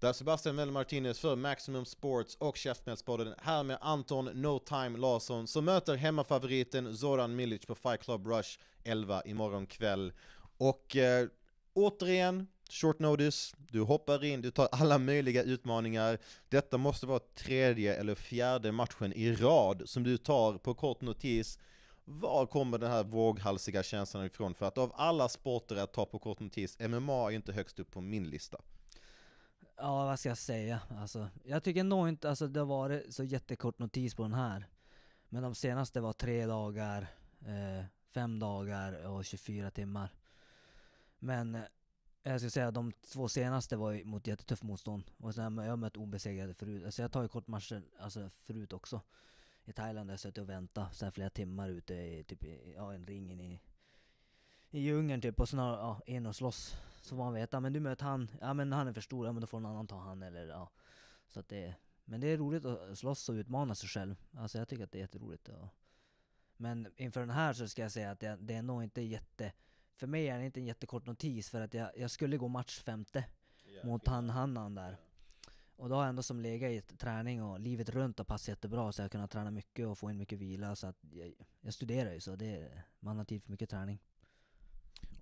Där Sebastian Mell Martinez för Maximum Sports och Käftsmällspodden här med Anton No Time Larsson som möter hemmafavoriten Zoran Milic på Fight Club Rush 11 imorgon kväll. Och eh, återigen, short notice, du hoppar in, du tar alla möjliga utmaningar. Detta måste vara tredje eller fjärde matchen i rad som du tar på kort notis. Var kommer den här våghalsiga känslan ifrån? För att av alla sporter att ta på kort notis, MMA är inte högst upp på min lista. Ja, vad ska jag säga? Alltså, jag tycker nog inte alltså, det har varit så jättekort notis på den här. Men de senaste var tre dagar, eh, fem dagar och 24 timmar. Men eh, jag ska säga att de två senaste var mot jättetufft motstånd. Och sen har jag mött obesegrade förut. Alltså jag tar ju kortmatcher alltså, förut också. I Thailand har jag suttit och väntat sen flera timmar ute i typ, i, ja, en ring in i, i djungeln typ. Och sen har ja, in och slåss. Så får man veta, men du möter han, ja men han är för stor, ja men då får någon annan ta han eller ja. Så att det, men det är roligt att slåss och utmana sig själv. Alltså jag tycker att det är jätteroligt. Och, men inför den här så ska jag säga att det, det är nog inte jätte... För mig är det inte en jättekort notis för att jag, jag skulle gå match femte yeah, mot han Hannan där. Yeah. Och då har jag ändå som legat i träning och livet runt har passat jättebra så jag har kunnat träna mycket och få in mycket vila. Så att jag, jag studerar ju så det, man har tid för mycket träning.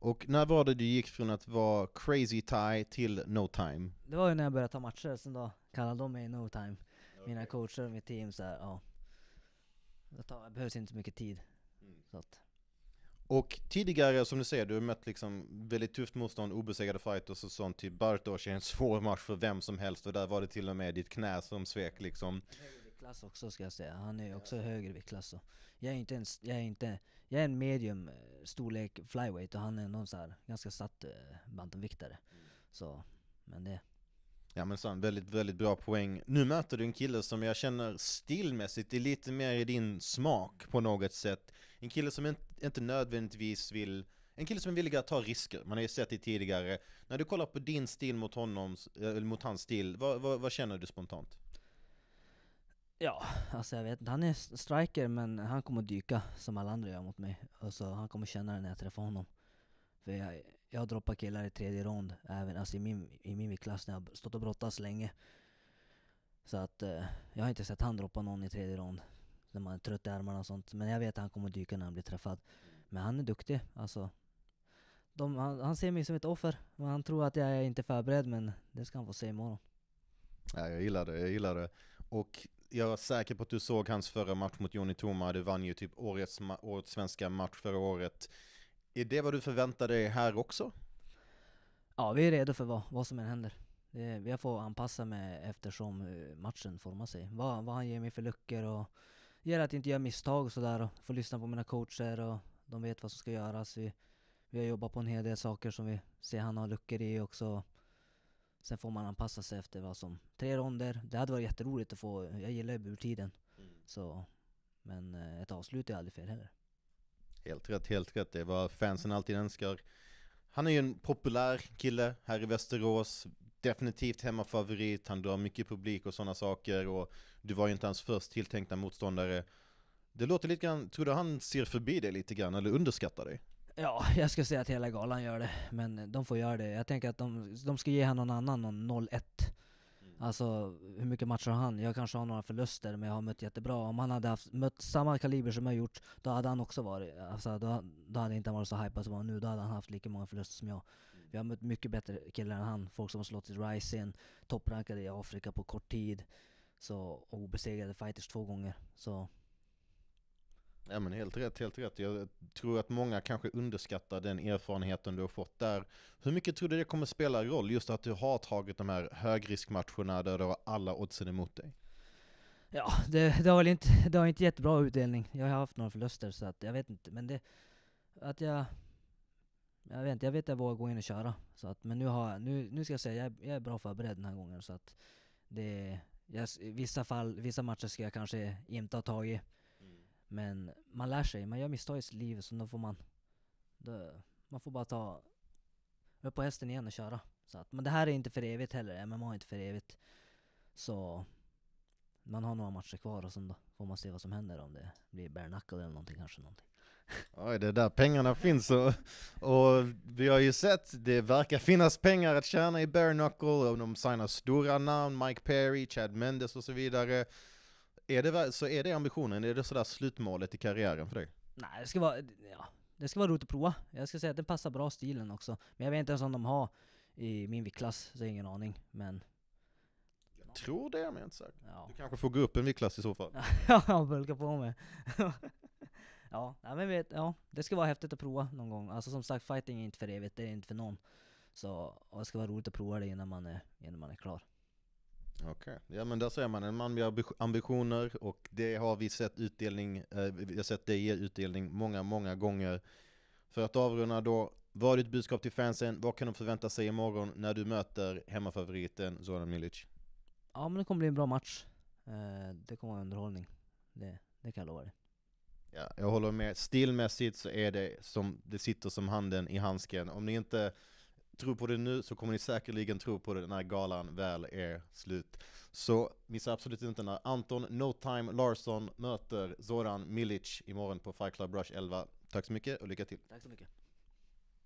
Och när var det du gick från att vara crazy tie till no time? Det var ju när jag började ta matcher, sen då kallade de mig no time. Okay. Mina coacher och mitt team så här, ja. Det behövs inte så mycket tid. Mm. Så att. Och tidigare, som du säger, du har mött liksom väldigt tufft motstånd, obesegrade fighters och sånt. Typ Bartosz är en svår match för vem som helst och där var det till och med ditt knä som svek liksom. Högre klass också ska jag säga, han är ju också ja. högre viktklass. Jag är inte ens, jag är inte jag är en medium eh, storlek flyweight och han är någon så här ganska satt eh, bantamviktare. Mm. Så, men det... Ja men sant, väldigt, väldigt bra poäng. Nu möter du en kille som jag känner stilmässigt är lite mer i din smak på något sätt. En kille som inte, inte nödvändigtvis vill en kille som är villig att ta risker, man har ju sett det tidigare. När du kollar på din stil mot, honom, eh, eller mot hans stil, vad, vad, vad känner du spontant? Ja, alltså jag vet inte. Han är striker men han kommer dyka som alla andra gör mot mig. Alltså han kommer känna det när jag träffar honom. För jag, jag droppat killar i tredje rond, även alltså i min, i min när jag har stått och brottats länge. Så att eh, jag har inte sett han droppa någon i tredje rond. När man är trött i armarna och sånt. Men jag vet att han kommer dyka när han blir träffad. Men han är duktig, alltså. De, han, han, ser mig som ett offer. Men han tror att jag är inte är förberedd men det ska han få se imorgon. Ja, jag gillar det, jag gillar det. Och jag är säker på att du såg hans förra match mot Joni Toma. Du vann ju typ årets, årets svenska match förra året. Är det vad du förväntar dig här också? Ja, vi är redo för vad, vad som än händer. Det, jag får anpassa mig eftersom eh, matchen formar sig. Vad, vad han ger mig för luckor och gäller att inte göra misstag och sådär och få lyssna på mina coacher och de vet vad som ska göras. Vi, vi har jobbat på en hel del saker som vi ser han har luckor i också. Sen får man anpassa sig efter vad som... Tre ronder, det hade varit jätteroligt att få, jag gillar ju burtiden. Mm. Så, men eh, ett avslut är aldrig fel heller. Helt rätt, helt rätt. Det är vad fansen alltid önskar. Han är ju en populär kille här i Västerås. Definitivt hemmafavorit, han drar mycket publik och sådana saker och du var ju inte hans först tilltänkta motståndare. Det låter lite grann, tror du han ser förbi dig lite grann eller underskattar dig? Ja, jag skulle säga att hela galan gör det, men de får göra det. Jag tänker att de, de ska ge honom någon annan någon 0-1. Mm. Alltså, hur mycket matcher har han? Jag kanske har några förluster, men jag har mött jättebra. Om han hade haft, mött samma kaliber som jag gjort, då hade han också varit... Alltså, då, då hade han inte varit så hypad som han nu. Då hade han haft lika många förluster som jag. Mm. Vi har mött mycket bättre killar än han. Folk som har slått i Rising, topprankade i Afrika på kort tid. Så, och obesegrade fighters två gånger. Så Ja men helt rätt, helt rätt. Jag tror att många kanske underskattar den erfarenheten du har fått där. Hur mycket tror du det kommer spela roll, just att du har tagit de här högriskmatcherna där du har alla oddsen emot dig? Ja, det, det har väl inte, det har inte gett bra utdelning. Jag har haft några förluster så att jag vet inte, men det... Att jag... Jag vet inte, jag vet att jag vågar gå in och köra. Så att, men nu, har, nu, nu ska jag säga, jag, jag är bra förberedd den här gången så att... Det... Jag, vissa fall, vissa matcher ska jag kanske inte ha tagit men man lär sig, man gör misstag i sitt livet så då får man då, Man får bara ta upp på hästen igen och köra. Så att, men det här är inte för evigt heller, MMA är inte för evigt. Så man har några matcher kvar och sen då får man se vad som händer om det blir bare knuckle eller någonting kanske någonting. Oj, det är där pengarna finns och, och, vi har ju sett, det verkar finnas pengar att tjäna i bare knuckle och de signar stora namn, Mike Perry, Chad Mendes och så vidare är det, så är det ambitionen, är det sådär slutmålet i karriären för dig? Nej, det ska vara, ja, det ska vara roligt att prova. Jag ska säga att den passar bra stilen också. Men jag vet inte ens om de har i min viktklass, så jag har ingen aning. Men jag tror det, men jag är inte säker. Ja. Du kanske får gå upp en viktklass i så fall. ja, bulka på mig. ja, men vet, ja, det ska vara häftigt att prova någon gång. Alltså som sagt, fighting är inte för evigt, det är inte för någon. Så och det ska vara roligt att prova det innan man är, innan man är klar. Okej, okay. ja men där ser man en man med ambitioner och det har vi sett utdelning, eh, vi har sett dig ge utdelning många, många gånger. För att avrunda då, vad är ditt budskap till fansen? Vad kan de förvänta sig imorgon när du möter hemmafavoriten Zoran Milic? Ja men det kommer bli en bra match. Eh, det kommer vara underhållning. Det, det kan jag lova dig. Ja, jag håller med. Stilmässigt så är det som det sitter som handen i handsken. Om ni inte tror på det nu så kommer ni säkerligen tro på det när galan väl är slut. Så missa absolut inte när Anton No Time Larsson möter Zoran Milic imorgon på Fight Club Rush 11. Tack så mycket och lycka till. Tack så mycket.